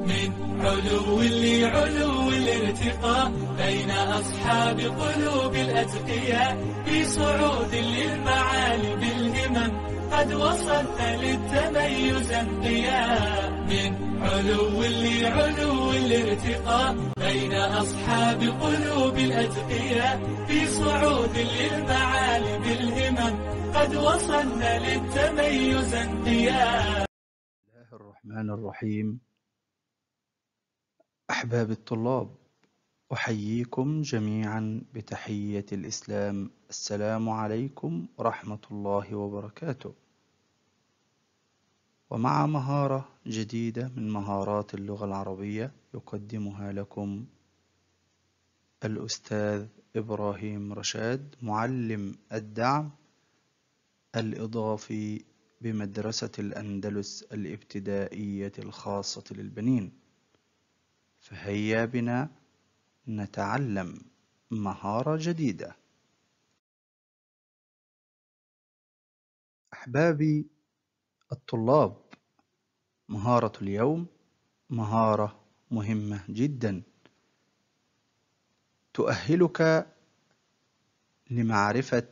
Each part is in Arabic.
من علو لعلو الارتقاء بين أصحاب قلوب الأتقياء في صعود للمعالي بالهمم قد وصلت للتميز انقياء من علو لعلو الارتقاء بين أصحاب قلوب الأتقياء في صعود للمعالي بالهمم قد وصلنا للتميز انقياء الله الرحمن الرحيم أحباب الطلاب أحييكم جميعا بتحية الإسلام السلام عليكم ورحمة الله وبركاته ومع مهارة جديدة من مهارات اللغة العربية يقدمها لكم الأستاذ إبراهيم رشاد معلم الدعم الإضافي بمدرسة الأندلس الابتدائية الخاصة للبنين فهيا بنا نتعلم مهارة جديدة أحبابي الطلاب مهارة اليوم مهارة مهمة جدا تؤهلك لمعرفة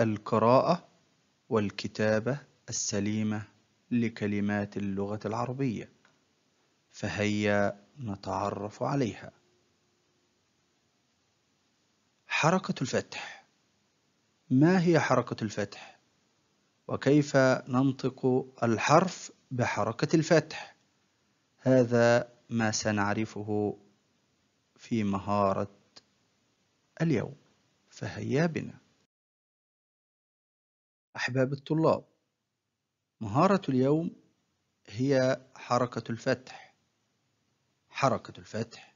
القراءة والكتابة السليمة لكلمات اللغة العربية فهيا نتعرف عليها حركة الفتح ما هي حركة الفتح؟ وكيف ننطق الحرف بحركة الفتح؟ هذا ما سنعرفه في مهارة اليوم فهيا بنا أحباب الطلاب مهارة اليوم هي حركة الفتح حركة الفتح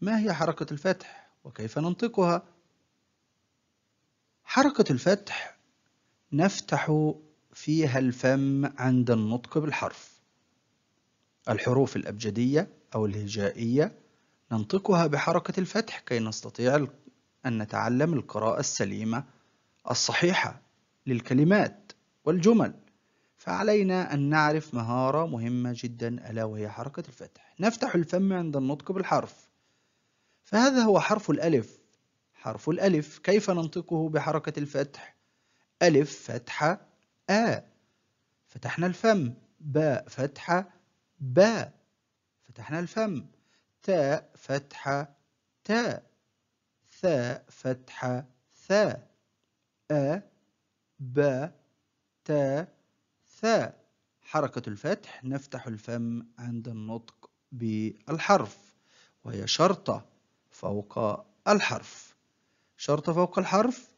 ما هي حركة الفتح وكيف ننطقها حركة الفتح نفتح فيها الفم عند النطق بالحرف الحروف الأبجدية أو الهجائية ننطقها بحركة الفتح كي نستطيع أن نتعلم القراءة السليمة الصحيحة للكلمات والجمل فعلينا أن نعرف مهارة مهمة جدا ألا وهي حركة الفتح نفتح الفم عند النطق بالحرف فهذا هو حرف الألف حرف الألف كيف ننطقه بحركة الفتح ألف فتحة آ فتحنا الفم باء فتحة باء فتحنا الفم تاء فتحة تاء ثاء فتحة ثاء أ باء تاء ثاء حركة الفتح نفتح الفم عند النطق بالحرف وهي شرطة فوق الحرف شرطة فوق الحرف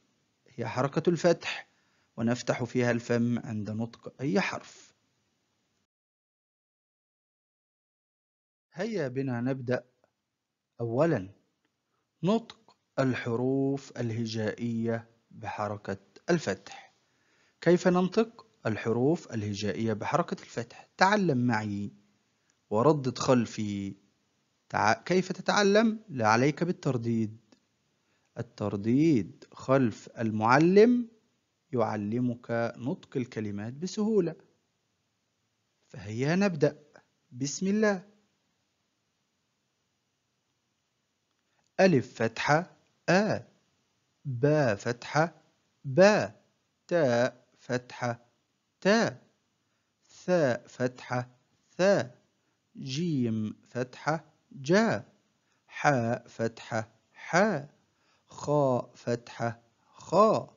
هي حركة الفتح ونفتح فيها الفم عند نطق أي حرف هيا بنا نبدأ أولا نطق الحروف الهجائية بحركة الفتح كيف ننطق؟ الحروف الهجائية بحركة الفتح تعلم معي وردد خلفي تع... كيف تتعلم؟ لا عليك بالترديد الترديد خلف المعلم يعلمك نطق الكلمات بسهولة فهيا نبدأ بسم الله ألف فتحة آ با فتحة با تاء فتحة تاء ثاء فتحة ثاء جيم فتحة جاء حاء فتحة حاء خاء فتحة خاء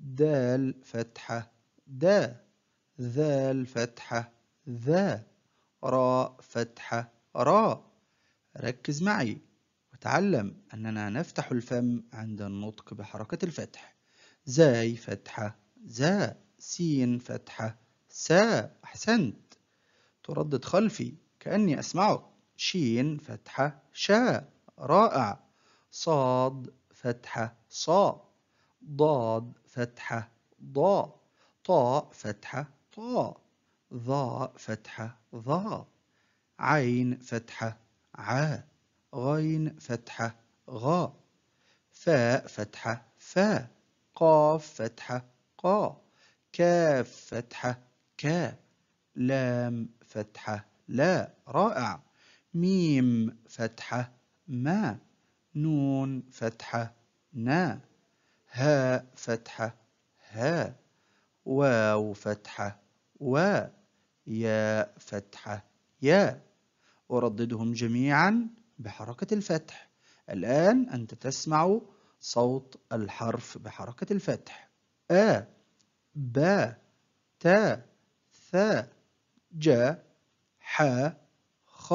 دال فتحة دا ذال فتحة ذا راء فتحة راء ركز معي وتعلم أننا نفتح الفم عند النطق بحركة الفتح زاي فتحة زا سين فتحة سا أحسنت تردد خلفي كأني أسمعك شين فتحة شا رائع صاد فتحة صا ضاد فتحة ضا طاء فتحة طا ظاء فتحة ظا عين فتحة عا غين فتحة غا فاء فتحة فا قاف فتحة قا كاف فتحة كا لام فتحة لا رائع ميم فتحة ما نون فتحة نا هاء فتحة ها واو فتحة وا ياء فتحة يا أرددهم جميعا بحركة الفتح الآن أنت تسمع صوت الحرف بحركة الفتح آ آه ب ت ث ج ح خ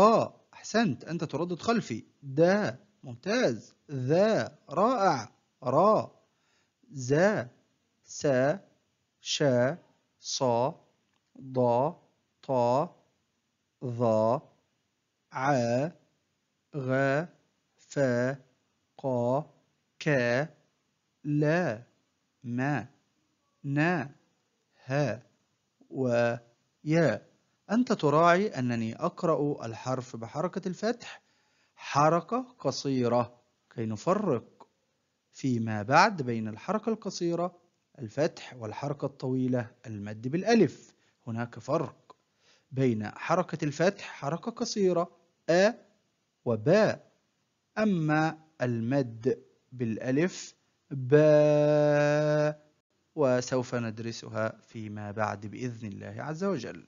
أحسنت أنت تردد خلفي د ممتاز ذا رائع را ز س ش ص ض ط ظ ع غ ف ق ك ل م نا ها ويا أنت تراعي أنني أقرأ الحرف بحركة الفتح حركة قصيرة كي نفرق فيما بعد بين الحركة القصيرة الفتح والحركة الطويلة المد بالألف هناك فرق بين حركة الفتح حركة قصيرة أ وباء أما المد بالألف باء وسوف ندرسها فيما بعد بإذن الله عز وجل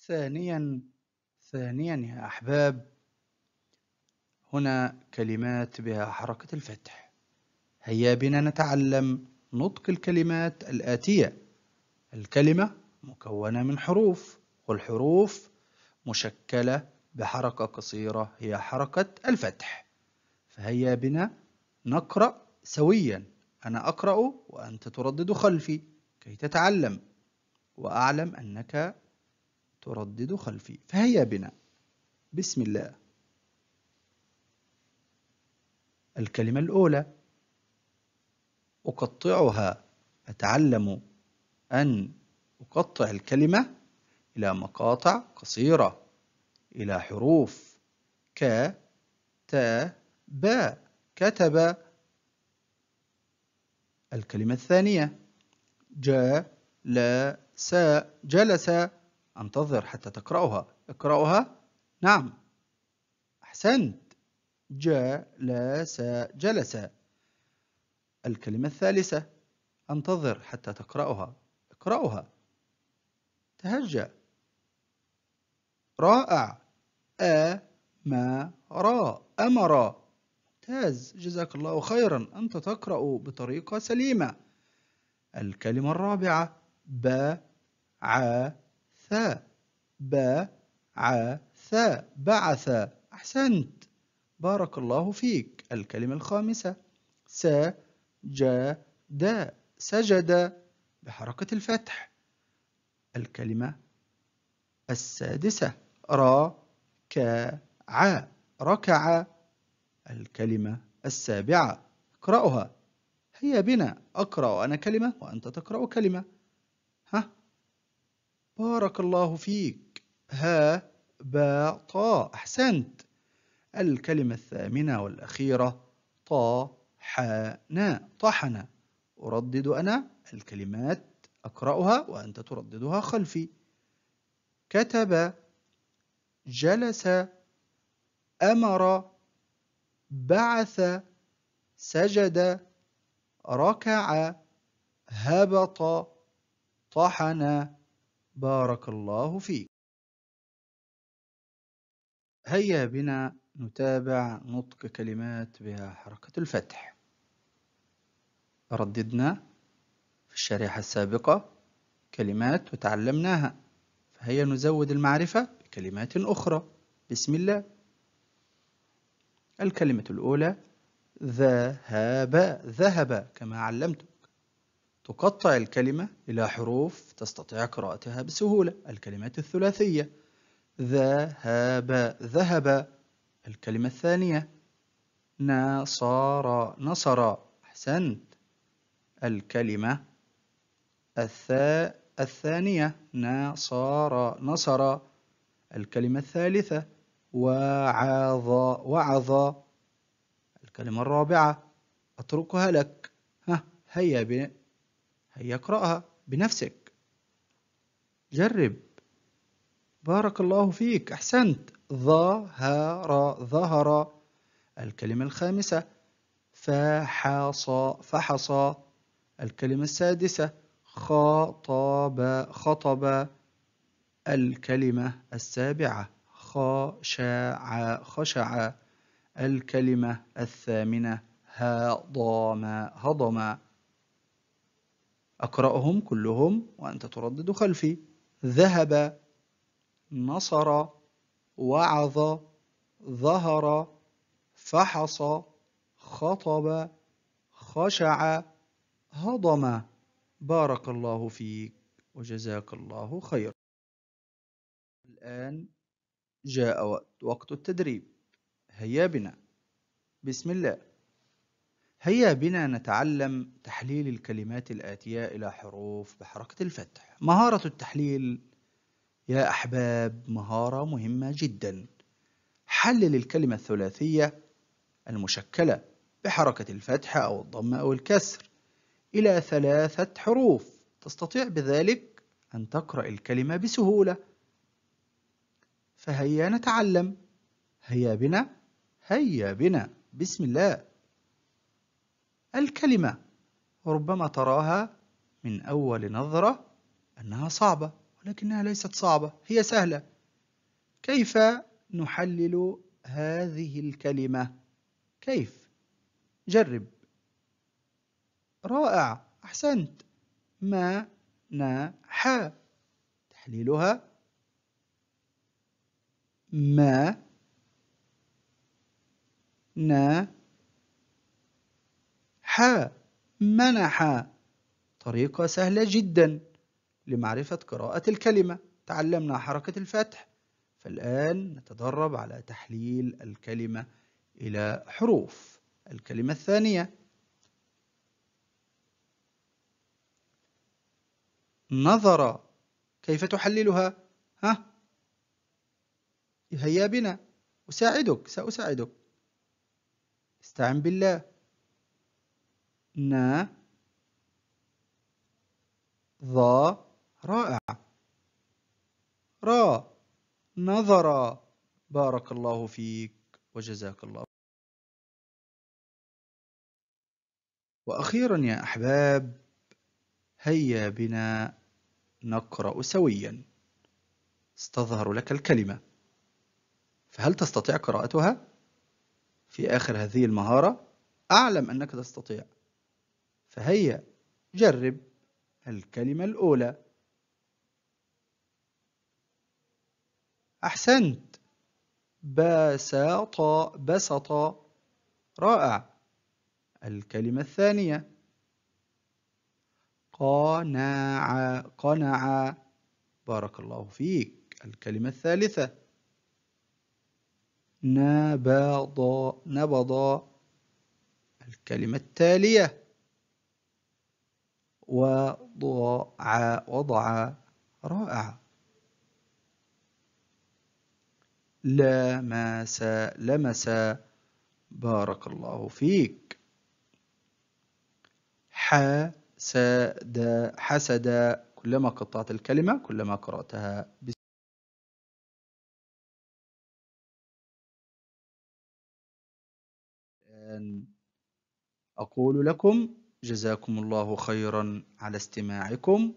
ثانيا ثانيا يا أحباب هنا كلمات بها حركة الفتح هيا بنا نتعلم نطق الكلمات الآتية الكلمة مكونة من حروف والحروف مشكلة بحركة قصيرة هي حركة الفتح فهيا بنا نقرأ سويا أنا أقرأ وأنت تردد خلفي كي تتعلم وأعلم أنك تردد خلفي فهيا بنا بسم الله الكلمة الأولى أقطعها أتعلم أن أقطع الكلمة إلى مقاطع قصيرة إلى حروف ك تا ب كتب الكلمة الثانية جا لا سا جلس انتظر حتى تقرأها اقرأها نعم أحسنت جا لا سا جلس الكلمة الثالثة انتظر حتى تقرأها اقرأها تهجأ رائع أ ما را أمر ممتاز جزاك الله خيرا أنت تقرأ بطريقة سليمة الكلمة الرابعة ب ع ث ب ع ث بعث أحسنت بارك الله فيك الكلمة الخامسة س ج د سجد بحركة الفتح الكلمة السادسة را ك ع ركع الكلمة السابعة اقرأها هيا بنا أقرأ أنا كلمة وأنت تقرأ كلمة ها بارك الله فيك ها با طا أحسنت الكلمة الثامنة والأخيرة طا حانا طحنا أردد أنا الكلمات أقرأها وأنت ترددها خلفي كتب جلس أمر بعث سجد ركع هبط طحن بارك الله فيك هيا بنا نتابع نطق كلمات بها حركة الفتح رددنا في الشريحة السابقة كلمات وتعلمناها فهيا نزود المعرفة بكلمات أخرى بسم الله الكلمة الأولى ذهب ذهب كما علمتك تقطع الكلمة إلى حروف تستطيع قراءتها بسهولة الكلمات الثلاثية ذهب ذهب الكلمة الثانية نصر نصر أحسنت الكلمة الثاء الثانية نصر نصر الكلمة الثالثة وعظ وعظ الكلمة الرابعة أتركها لك ها هيا ب... هيا اقرأها بنفسك جرب بارك الله فيك أحسنت ظهر ظهر الكلمة الخامسة فحص فحص الكلمة السادسة خطب خطب الكلمة السابعة خشع خشع الكلمة الثامنة هضم هضم أقرأهم كلهم وأنت تردد خلفي ذهب نصر وعظ ظهر فحص خطب خشع هضم بارك الله فيك وجزاك الله خيرا الآن جاء وقت التدريب هيا بنا بسم الله هيا بنا نتعلم تحليل الكلمات الآتية إلى حروف بحركة الفتح مهارة التحليل يا أحباب مهارة مهمة جدا حلل الكلمة الثلاثية المشكلة بحركة الفتح أو الضم أو الكسر إلى ثلاثة حروف تستطيع بذلك أن تقرأ الكلمة بسهولة فهيا نتعلم هيا بنا هيا بنا بسم الله الكلمة ربما تراها من أول نظرة أنها صعبة ولكنها ليست صعبة هي سهلة كيف نحلل هذه الكلمة كيف جرب رائع أحسنت ما نا ح تحليلها ما نا ح منح طريقة سهلة جدا لمعرفة قراءة الكلمة تعلمنا حركة الفتح فالآن نتدرب على تحليل الكلمة إلى حروف الكلمة الثانية نظر كيف تحللها؟ ها؟ هيا بنا أساعدك سأساعدك استعن بالله نا ظا رائع را نظر بارك الله فيك وجزاك الله وأخيرا يا أحباب هيا بنا نقرأ سويا استظهر لك الكلمة فهل تستطيع قراءتها في آخر هذه المهارة؟ أعلم أنك تستطيع فهيا جرب الكلمة الأولى أحسنت بساط بسطة رائع الكلمة الثانية قناعة قناعة بارك الله فيك الكلمة الثالثة نبض نبض الكلمة التالية وضع وضع رائع لمس لمس بارك الله فيك حسد حسد كلما قطعت الكلمة كلما قرأتها أقول لكم جزاكم الله خيرا على استماعكم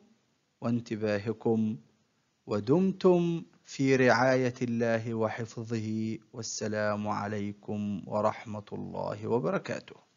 وانتباهكم ودمتم في رعاية الله وحفظه والسلام عليكم ورحمة الله وبركاته